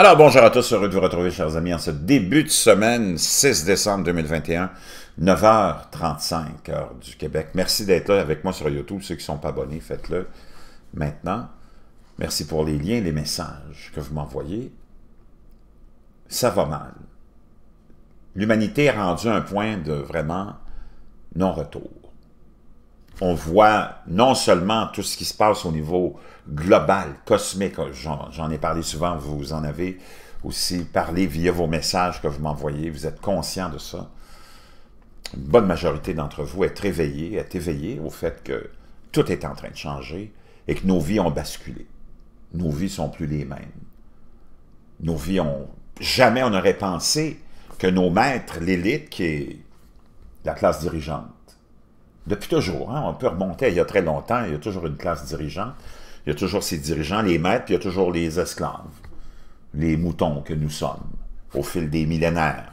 Alors bonjour à tous, heureux de vous retrouver chers amis en ce début de semaine, 6 décembre 2021, 9h35 heure du Québec. Merci d'être là avec moi sur YouTube, ceux qui ne sont pas abonnés, faites-le maintenant. Merci pour les liens, les messages que vous m'envoyez. Ça va mal. L'humanité a rendu un point de vraiment non-retour on voit non seulement tout ce qui se passe au niveau global, cosmique, j'en ai parlé souvent, vous en avez aussi parlé via vos messages que vous m'envoyez, vous êtes conscient de ça. Une bonne majorité d'entre vous est réveillée, est éveillée au fait que tout est en train de changer et que nos vies ont basculé. Nos vies sont plus les mêmes. Nos vies Jamais on aurait pensé que nos maîtres, l'élite qui est la classe dirigeante, depuis toujours. Hein, on peut remonter il y a très longtemps, il y a toujours une classe dirigeante, il y a toujours ces dirigeants, les maîtres, puis il y a toujours les esclaves, les moutons que nous sommes, au fil des millénaires.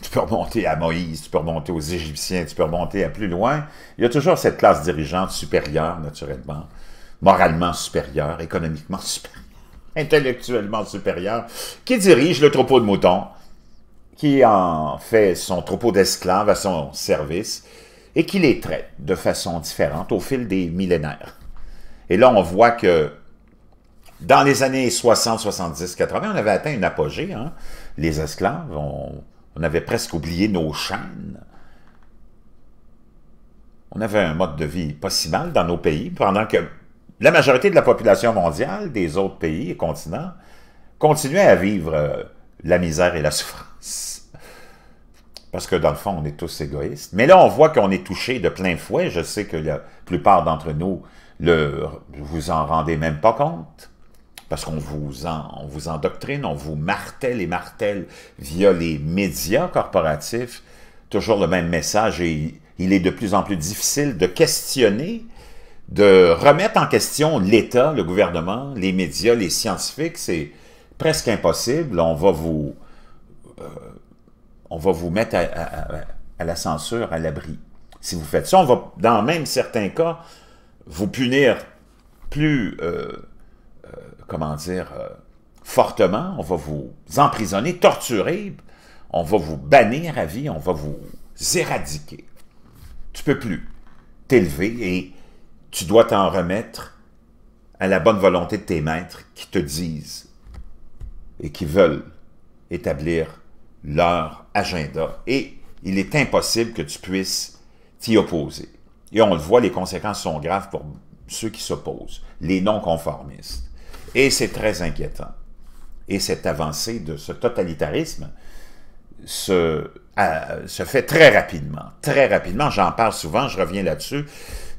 Tu peux remonter à Moïse, tu peux remonter aux Égyptiens, tu peux remonter à plus loin. Il y a toujours cette classe dirigeante supérieure, naturellement, moralement supérieure, économiquement supérieure, intellectuellement supérieure, qui dirige le troupeau de moutons, qui en fait son troupeau d'esclaves à son service et qui les traite de façon différente au fil des millénaires. Et là, on voit que dans les années 60, 70, 80, on avait atteint une apogée. Hein. Les esclaves, on, on avait presque oublié nos chaînes. On avait un mode de vie pas si mal dans nos pays, pendant que la majorité de la population mondiale des autres pays et continents continuait à vivre euh, la misère et la souffrance parce que dans le fond, on est tous égoïstes. Mais là, on voit qu'on est touché de plein fouet. Je sais que la plupart d'entre nous, le, vous en rendez même pas compte, parce qu'on vous, vous endoctrine, on vous martèle et martèle via les médias corporatifs, toujours le même message, et il est de plus en plus difficile de questionner, de remettre en question l'État, le gouvernement, les médias, les scientifiques, c'est presque impossible. On va vous... Euh, on va vous mettre à, la censure, à l'abri. Si vous faites ça, on va, dans même certains cas, vous punir plus, euh, euh, comment dire, euh, fortement. On va vous emprisonner, torturer, on va vous bannir à vie, on va vous éradiquer. Tu peux plus t'élever et tu dois t'en remettre à la bonne volonté de tes maîtres qui te disent et qui veulent établir leur agenda et il est impossible que tu puisses t'y opposer. Et on le voit, les conséquences sont graves pour ceux qui s'opposent, les non-conformistes. Et c'est très inquiétant. Et cette avancée de ce totalitarisme se, euh, se fait très rapidement, très rapidement. J'en parle souvent, je reviens là-dessus,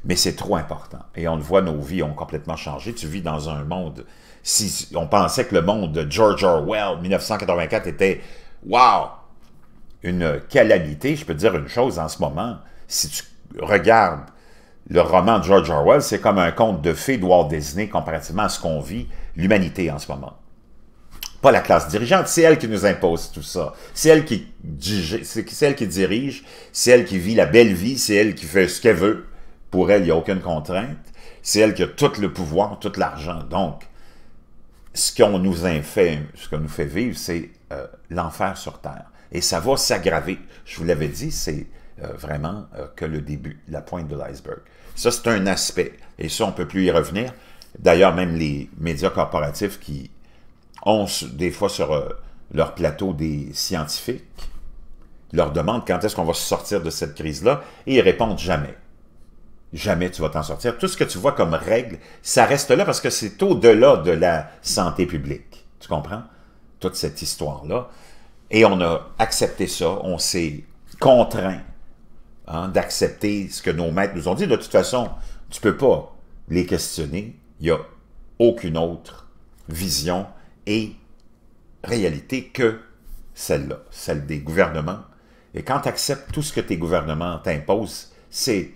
mais c'est trop important. Et on le voit, nos vies ont complètement changé. Tu vis dans un monde, si on pensait que le monde de George Orwell, 1984, était « Wow, une calamité. Je peux dire une chose en ce moment. Si tu regardes le roman de George Orwell, c'est comme un conte de fées de Walt Disney comparativement à ce qu'on vit, l'humanité en ce moment. Pas la classe dirigeante, c'est elle qui nous impose tout ça. C'est elle qui, qui dirige, c'est elle qui vit la belle vie, c'est elle qui fait ce qu'elle veut. Pour elle, il n'y a aucune contrainte. C'est elle qui a tout le pouvoir, tout l'argent. Donc, ce qu'on nous fait, ce qu'on nous fait vivre, c'est euh, l'enfer sur Terre. Et ça va s'aggraver. Je vous l'avais dit, c'est euh, vraiment euh, que le début, la pointe de l'iceberg. Ça, c'est un aspect. Et ça, on ne peut plus y revenir. D'ailleurs, même les médias corporatifs qui ont des fois sur euh, leur plateau des scientifiques, leur demandent quand est-ce qu'on va sortir de cette crise-là, et ils répondent jamais. Jamais tu vas t'en sortir. Tout ce que tu vois comme règle, ça reste là parce que c'est au-delà de la santé publique. Tu comprends? Toute cette histoire-là. Et on a accepté ça, on s'est contraint hein, d'accepter ce que nos maîtres nous ont dit. De toute façon, tu peux pas les questionner. Il n'y a aucune autre vision et réalité que celle-là, celle des gouvernements. Et quand tu acceptes tout ce que tes gouvernements t'imposent, c'est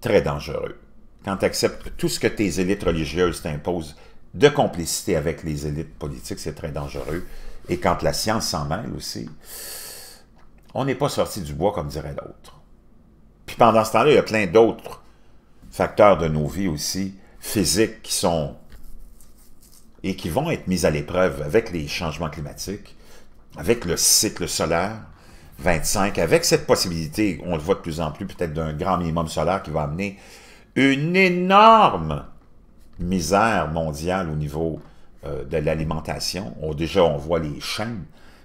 très dangereux. Quand tu acceptes tout ce que tes élites religieuses t'imposent de complicité avec les élites politiques, c'est très dangereux et quand la science s'en mêle aussi, on n'est pas sorti du bois, comme dirait l'autre. Puis pendant ce temps-là, il y a plein d'autres facteurs de nos vies aussi, physiques, qui sont et qui vont être mis à l'épreuve avec les changements climatiques, avec le cycle solaire 25, avec cette possibilité, on le voit de plus en plus, peut-être d'un grand minimum solaire qui va amener une énorme misère mondiale au niveau euh, de l'alimentation. déjà, on voit les chaînes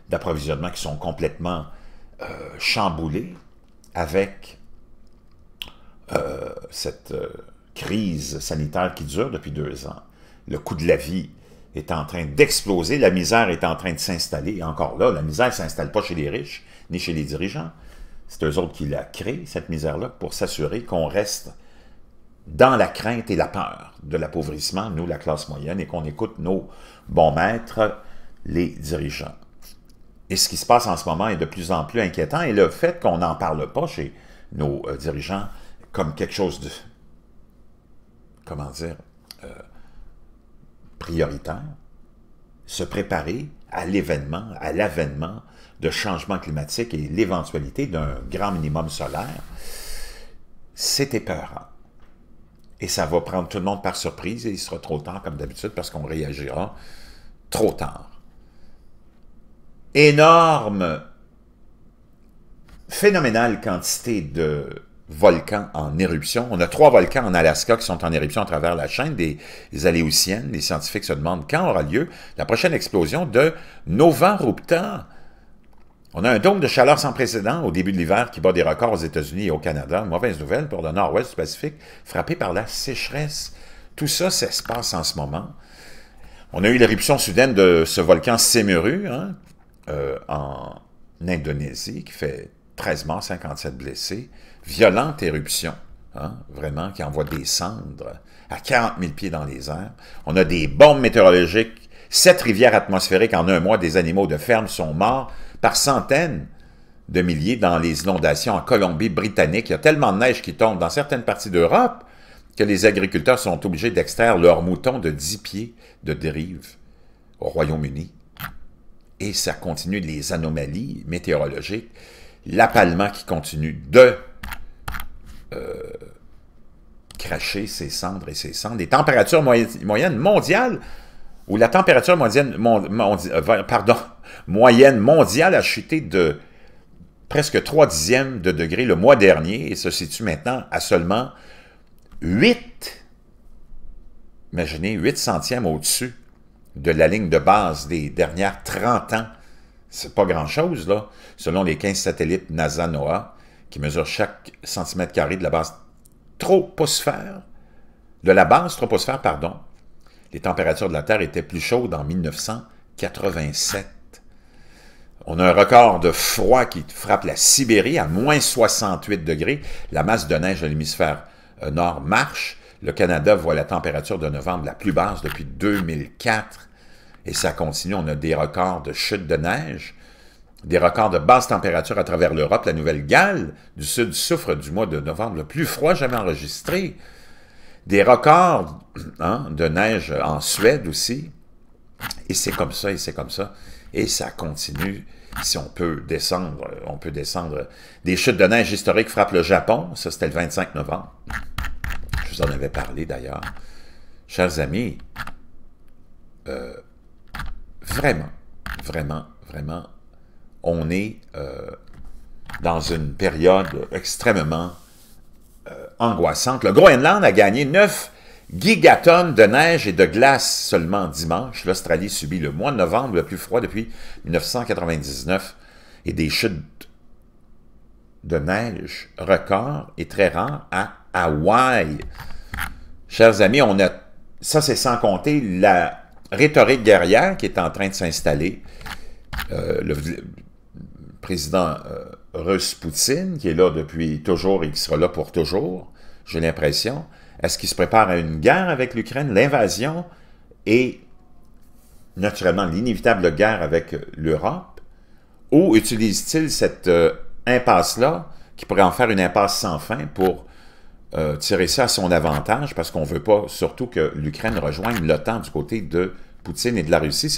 d'approvisionnement qui sont complètement euh, chamboulées avec euh, cette crise sanitaire qui dure depuis deux ans. Le coût de la vie est en train d'exploser, la misère est en train de s'installer. Encore là, la misère ne s'installe pas chez les riches ni chez les dirigeants. C'est eux autres qui la créent, cette misère-là, pour s'assurer qu'on reste dans la crainte et la peur de l'appauvrissement, nous, la classe moyenne, et qu'on écoute nos bons maîtres, les dirigeants. Et ce qui se passe en ce moment est de plus en plus inquiétant, et le fait qu'on n'en parle pas chez nos euh, dirigeants comme quelque chose de, comment dire, euh, prioritaire, se préparer à l'événement, à l'avènement de changement climatique et l'éventualité d'un grand minimum solaire, c'est épeurant. Et ça va prendre tout le monde par surprise et il sera trop tard comme d'habitude parce qu'on réagira trop tard. Énorme, phénoménale quantité de volcans en éruption. On a trois volcans en Alaska qui sont en éruption à travers la chaîne des, Aléoutiennes. Les scientifiques se demandent quand aura lieu la prochaine explosion de Nova on a un dôme de chaleur sans précédent au début de l'hiver qui bat des records aux États-Unis et au Canada. mauvaise nouvelle pour le nord-ouest du Pacifique, frappé par la sécheresse. Tout ça, ça se passe en ce moment. On a eu l'éruption soudaine de ce volcan Semeru hein, euh, en Indonésie qui fait 13 morts, 57 blessés. Violente éruption, hein, vraiment, qui envoie des cendres à 40 000 pieds dans les airs. On a des bombes météorologiques Sept rivières atmosphériques en un mois, des animaux de ferme sont morts par centaines de milliers dans les inondations en Colombie-Britannique. Il y a tellement de neige qui tombe dans certaines parties d'Europe que les agriculteurs sont obligés d'extraire leurs moutons de 10 pieds de dérive au Royaume-Uni. Et ça continue les anomalies météorologiques, l'appalement qui continue de euh, cracher ses cendres et ses cendres. Les températures moyennes mondiales où la température euh, moyenne mondiale a chuté de presque 3 dixièmes de degré le mois dernier et se situe maintenant à seulement 8, imaginez, 8 centièmes au-dessus de la ligne de base des dernières 30 ans. C'est pas grand-chose, là, selon les 15 satellites NASA-NOAA qui mesurent chaque centimètre carré de la base troposphère, de la base troposphère, pardon, les températures de la Terre étaient plus chaudes en 1987. On a un record de froid qui frappe la Sibérie à moins 68 degrés. La masse de neige de l'hémisphère euh, nord marche. Le Canada voit la température de novembre la plus basse depuis 2004. Et ça continue. On a des records de chute de neige, des records de basse température à travers l'Europe. La Nouvelle-Galles du Sud souffre du mois de novembre le plus froid jamais enregistré des records hein, de neige en Suède aussi. Et c'est comme ça, et c'est comme ça. Et ça continue. Si on peut descendre, on peut descendre. Des chutes de neige historiques frappent le Japon. Ça, c'était le 25 novembre. Je vous en avais parlé d'ailleurs. Chers amis, euh, vraiment, vraiment, vraiment, on est euh, dans une période extrêmement angoissante. Le Groenland a gagné 9 gigatonnes de neige et de glace seulement dimanche. L'Australie subit le mois de novembre le plus froid depuis 1999 et des chutes de neige record et très rares à Hawaï. Chers amis, on a ça c'est sans compter la rhétorique guerrière qui est en train de s'installer. Euh, président euh, russe Poutine, qui est là depuis toujours et qui sera là pour toujours, j'ai l'impression, est-ce qu'il se prépare à une guerre avec l'Ukraine, l'invasion et naturellement l'inévitable guerre avec l'Europe, ou utilise-t-il cette euh, impasse-là qui pourrait en faire une impasse sans fin pour euh, tirer ça à son avantage parce qu'on ne veut pas surtout que l'Ukraine rejoigne l'OTAN du côté de Poutine et de la Russie.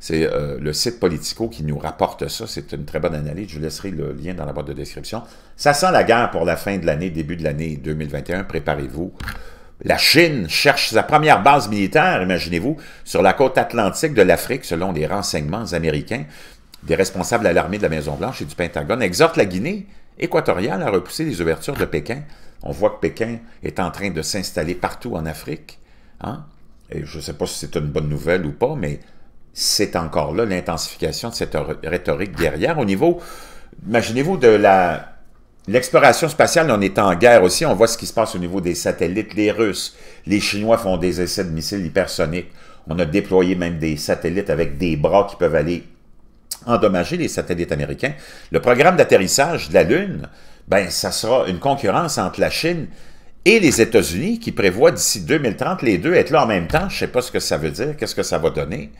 C'est euh, le site Politico qui nous rapporte ça. C'est une très bonne analyse. Je vous laisserai le lien dans la boîte de description. Ça sent la guerre pour la fin de l'année, début de l'année 2021. Préparez-vous. La Chine cherche sa première base militaire, imaginez-vous, sur la côte atlantique de l'Afrique, selon les renseignements américains. Des responsables à l'armée de la Maison-Blanche et du Pentagone exhortent la Guinée équatoriale à repousser les ouvertures de Pékin. On voit que Pékin est en train de s'installer partout en Afrique. Hein? Et je ne sais pas si c'est une bonne nouvelle ou pas, mais c'est encore là l'intensification de cette rhétorique guerrière. Au niveau, imaginez-vous de la L'exploration spatiale, on est en guerre aussi. On voit ce qui se passe au niveau des satellites. Les Russes, les Chinois font des essais de missiles hypersoniques. On a déployé même des satellites avec des bras qui peuvent aller endommager les satellites américains. Le programme d'atterrissage de la Lune, ben, ça sera une concurrence entre la Chine et les États-Unis qui prévoit d'ici 2030 les deux être là en même temps. Je ne sais pas ce que ça veut dire, qu'est-ce que ça va donner.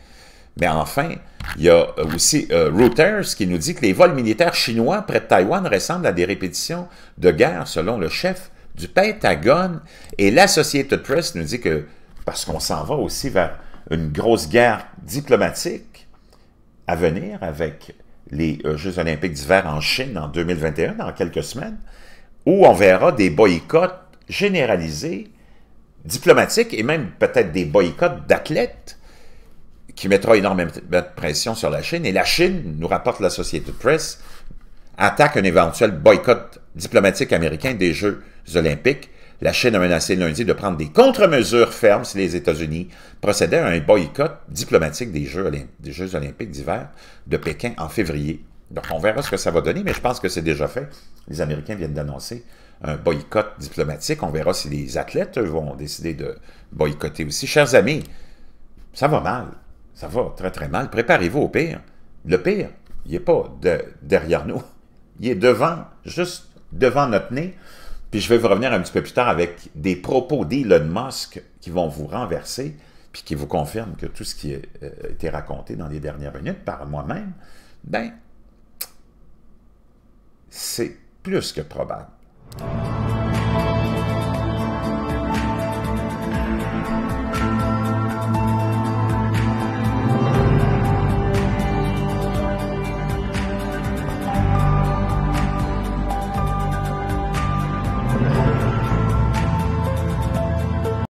Mais enfin, il y a euh, aussi euh, Reuters qui nous dit que les vols militaires chinois près de Taïwan ressemblent à des répétitions de guerre, selon le chef du Pentagone. Et l'Associated Press nous dit que, parce qu'on s'en va aussi vers une grosse guerre diplomatique à venir avec les euh, Jeux olympiques d'hiver en Chine en 2021, dans quelques semaines, où on verra des boycotts généralisés, diplomatiques, et même peut-être des boycotts d'athlètes qui mettra énormément de pression sur la Chine. Et la Chine, nous rapporte la société Presse, attaque un éventuel boycott diplomatique américain des Jeux olympiques. La Chine a menacé lundi de prendre des contre-mesures fermes si les États-Unis procédaient à un boycott diplomatique des Jeux, des Jeux olympiques d'hiver de Pékin en février. Donc, on verra ce que ça va donner, mais je pense que c'est déjà fait. Les Américains viennent d'annoncer un boycott diplomatique. On verra si les athlètes vont décider de boycotter aussi. Chers amis, ça va mal. Ça va très, très mal. Préparez-vous au pire. Le pire, il n'est pas derrière nous. Il est devant, juste devant notre nez. Puis je vais vous revenir un petit peu plus tard avec des propos d'Elon Musk qui vont vous renverser, puis qui vous confirment que tout ce qui a euh, été raconté dans les dernières minutes par moi-même, ben, c'est plus que probable.